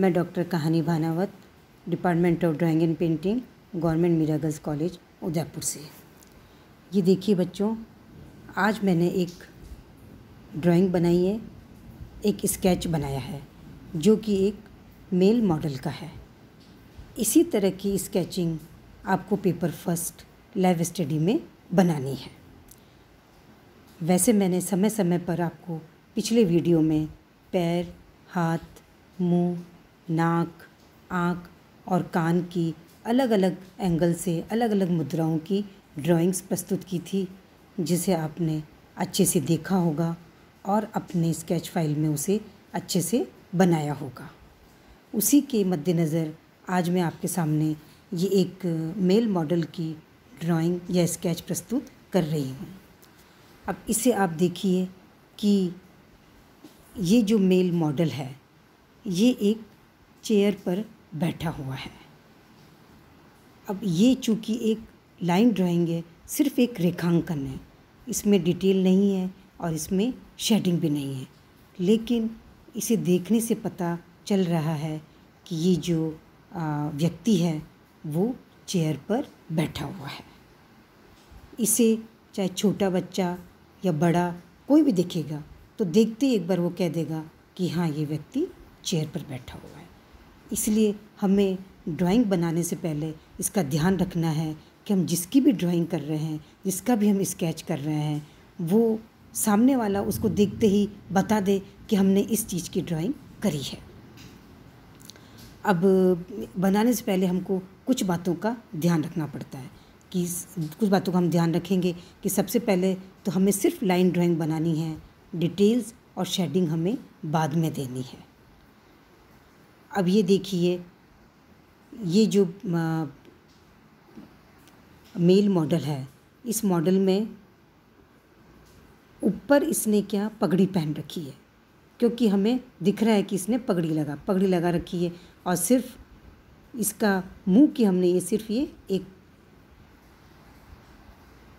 मैं डॉक्टर कहानी Bhanawat department of drawing and painting government Meera girls college Udaipur से ये देखिए बच्चों आज मैंने एक ड्राइंग बनाई है एक स्केच बनाया है जो कि एक मेल मॉडल का है इसी तरह की स्केचिंग आपको पेपर फर्स्ट लाइव स्टडी में बनानी है वैसे मैंने समय समय पर आपको पिछले वीडियो में पैर हाथ मुंह नाक आँख और कान की अलग अलग एंगल से अलग अलग मुद्राओं की ड्राइंग्स प्रस्तुत की थी जिसे आपने अच्छे से देखा होगा और अपने स्केच फाइल में उसे अच्छे से बनाया होगा उसी के मद्देनज़र आज मैं आपके सामने ये एक मेल मॉडल की ड्राइंग या स्केच प्रस्तुत कर रही हूँ अब इसे आप देखिए कि ये जो मेल मॉडल है ये एक चेयर पर बैठा हुआ है अब ये चूँकि एक लाइन ड्राइंग है सिर्फ एक रेखांकन है इसमें डिटेल नहीं है और इसमें शेडिंग भी नहीं है लेकिन इसे देखने से पता चल रहा है कि ये जो व्यक्ति है वो चेयर पर बैठा हुआ है इसे चाहे छोटा बच्चा या बड़ा कोई भी देखेगा तो देखते ही एक बार वो कह देगा कि हाँ ये व्यक्ति चेयर पर बैठा हुआ है इसलिए हमें ड्राइंग बनाने से पहले इसका ध्यान रखना है कि हम जिसकी भी ड्राइंग कर रहे हैं जिसका भी हम स्केच कर रहे हैं वो सामने वाला उसको देखते ही बता दे कि हमने इस चीज़ की ड्राइंग करी है अब बनाने से पहले हमको कुछ बातों का ध्यान रखना पड़ता है कि कुछ बातों का हम ध्यान रखेंगे कि सबसे पहले तो हमें सिर्फ लाइन ड्राइंग बनानी है डिटेल्स और शेडिंग हमें बाद में देनी है अब ये देखिए ये जो मेल मॉडल है इस मॉडल में ऊपर इसने क्या पगड़ी पहन रखी है क्योंकि हमें दिख रहा है कि इसने पगड़ी लगा पगड़ी लगा रखी है और सिर्फ इसका मुंह की हमने ये सिर्फ ये एक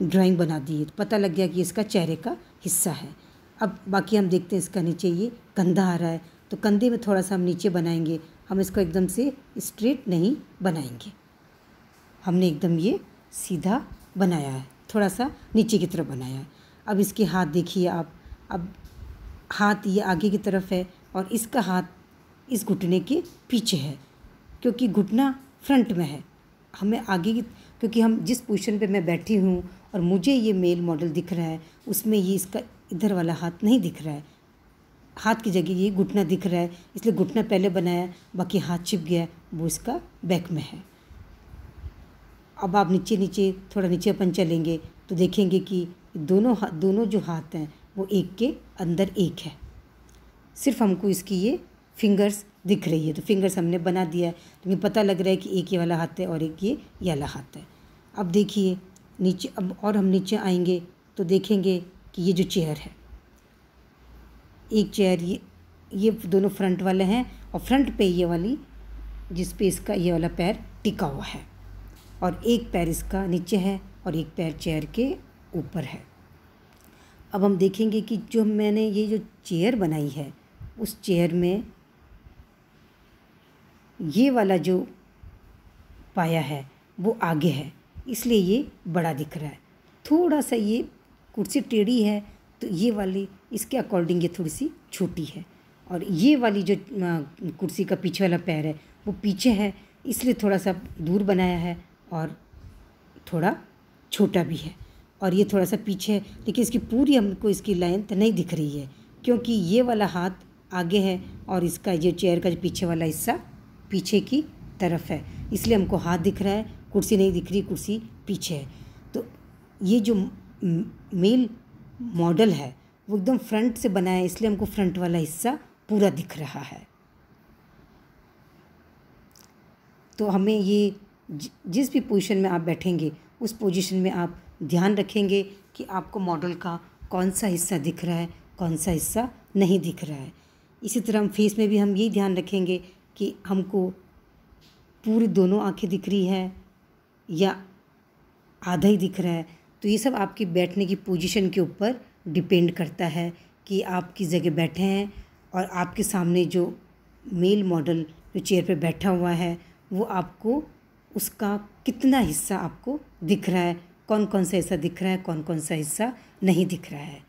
ड्राइंग बना दी है तो पता लग गया कि इसका चेहरे का हिस्सा है अब बाकी हम देखते हैं इसका नीचे ये कंधा आ रहा है तो कंधे में थोड़ा सा हम नीचे बनाएंगे हम इसको एकदम से स्ट्रेट नहीं बनाएंगे हमने एकदम ये सीधा बनाया है थोड़ा सा नीचे की तरफ बनाया है अब इसके हाथ देखिए आप अब हाथ ये आगे की तरफ है और इसका हाथ इस घुटने के पीछे है क्योंकि घुटना फ्रंट में है हमें आगे की क्योंकि हम जिस पोजिशन पे मैं बैठी हूँ और मुझे ये मेल मॉडल दिख रहा है उसमें ये इसका इधर वाला हाथ नहीं दिख रहा है हाथ की जगह ये घुटना दिख रहा है इसलिए घुटना पहले बनाया बाकी हाथ छिप गया वो इसका बैक में है अब आप नीचे नीचे थोड़ा नीचे अपन चलेंगे तो देखेंगे कि दोनों दोनों जो हाथ हैं वो एक के अंदर एक है सिर्फ हमको इसकी ये फिंगर्स दिख रही है तो फिंगर्स हमने बना दिया है तो पता लग रहा है कि एक ये वाला हाथ है और एक ये ये वाला हाथ है अब देखिए नीचे अब और हम नीचे आएंगे तो देखेंगे कि ये जो चेयर है एक चेयर ये ये दोनों फ्रंट वाले हैं और फ्रंट पे ये वाली जिस पे इसका ये वाला पैर टिका हुआ है और एक पैर इसका नीचे है और एक पैर चेयर के ऊपर है अब हम देखेंगे कि जो मैंने ये जो चेयर बनाई है उस चेयर में ये वाला जो पाया है वो आगे है इसलिए ये बड़ा दिख रहा है थोड़ा सा ये कुर्सी टेढ़ी है तो ये वाली इसके अकॉर्डिंग ये थोड़ी सी छोटी है और ये वाली जो कुर्सी का पीछे वाला पैर है वो पीछे है इसलिए थोड़ा सा दूर बनाया है और थोड़ा छोटा भी है और ये थोड़ा सा पीछे है लेकिन इसकी पूरी हमको इसकी लेंथ नहीं दिख रही है क्योंकि ये वाला हाथ आगे है और इसका जो चेयर का जो पीछे वाला हिस्सा पीछे की तरफ है इसलिए हमको हाथ दिख रहा है कुर्सी नहीं दिख रही कुर्सी पीछे है तो ये जो मेल मॉडल है वो एकदम फ्रंट से बना है इसलिए हमको फ्रंट वाला हिस्सा पूरा दिख रहा है तो हमें ये जिस भी पोजीशन में आप बैठेंगे उस पोजीशन में आप ध्यान रखेंगे कि आपको मॉडल का कौन सा हिस्सा दिख रहा है कौन सा हिस्सा नहीं दिख रहा है इसी तरह हम फेस में भी हम यही ध्यान रखेंगे कि हमको पूरी दोनों आंखें दिख रही है या आधा ही दिख रहा है तो ये सब आपकी बैठने की पोजीशन के ऊपर डिपेंड करता है कि आप किस जगह बैठे हैं और आपके सामने जो मेल मॉडल जो चेयर पे बैठा हुआ है वो आपको उसका कितना हिस्सा आपको दिख रहा है कौन कौन सा हिस्सा दिख रहा है कौन कौन सा हिस्सा नहीं दिख रहा है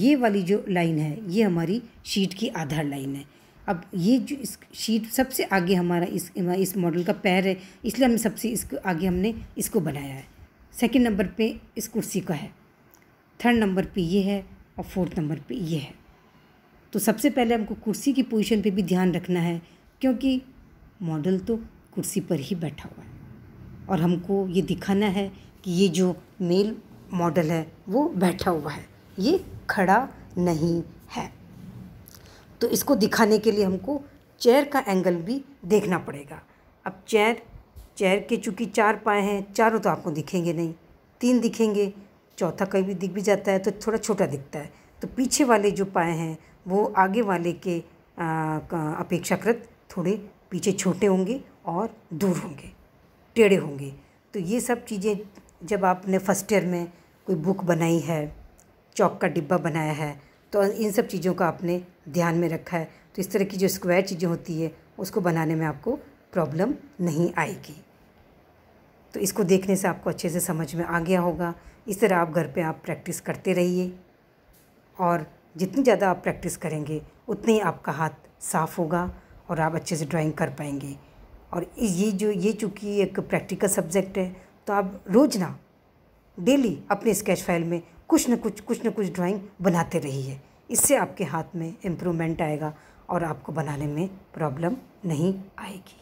ये वाली जो लाइन है ये हमारी शीट की आधार लाइन है अब ये जो इस शीट सबसे आगे हमारा इस इस मॉडल का पैर है इसलिए हमने सबसे इसको आगे हमने इसको बनाया है सेकंड नंबर पे इस कुर्सी का है थर्ड नंबर पे ये है और फोर्थ नंबर पे ये है तो सबसे पहले हमको कुर्सी की पोजीशन पे भी ध्यान रखना है क्योंकि मॉडल तो कुर्सी पर ही बैठा हुआ है और हमको ये दिखाना है कि ये जो मेल मॉडल है वो बैठा हुआ है ये खड़ा नहीं है तो इसको दिखाने के लिए हमको चेयर का एंगल भी देखना पड़ेगा अब चेयर चेयर के चूँकि चार पाए हैं चारों तो आपको दिखेंगे नहीं तीन दिखेंगे चौथा कभी दिख भी जाता है तो थोड़ा छोटा दिखता है तो पीछे वाले जो पाए हैं वो आगे वाले के अपेक्षाकृत थोड़े पीछे छोटे होंगे और दूर होंगे टेढ़े होंगे तो ये सब चीज़ें जब आपने फर्स्ट ईयर में कोई बुक बनाई है चौक का डिब्बा बनाया है तो इन सब चीज़ों का आपने ध्यान में रखा है तो इस तरह की जो स्क्वायर चीज़ें होती है उसको बनाने में आपको प्रॉब्लम नहीं आएगी तो इसको देखने से आपको अच्छे से समझ में आ गया होगा इस तरह आप घर पे आप प्रैक्टिस करते रहिए और जितनी ज़्यादा आप प्रैक्टिस करेंगे उतना ही आपका हाथ साफ़ होगा और आप अच्छे से ड्राइंग कर पाएंगे और ये जो ये चूँकि एक प्रैक्टिकल सब्जेक्ट है तो आप रोज़ ना डेली अपने स्केच फाइल में कुछ न कुछ कुछ न कुछ ड्राइंग बनाते रहिए इससे आपके हाथ में इम्प्रूवमेंट आएगा और आपको बनाने में प्रॉब्लम नहीं आएगी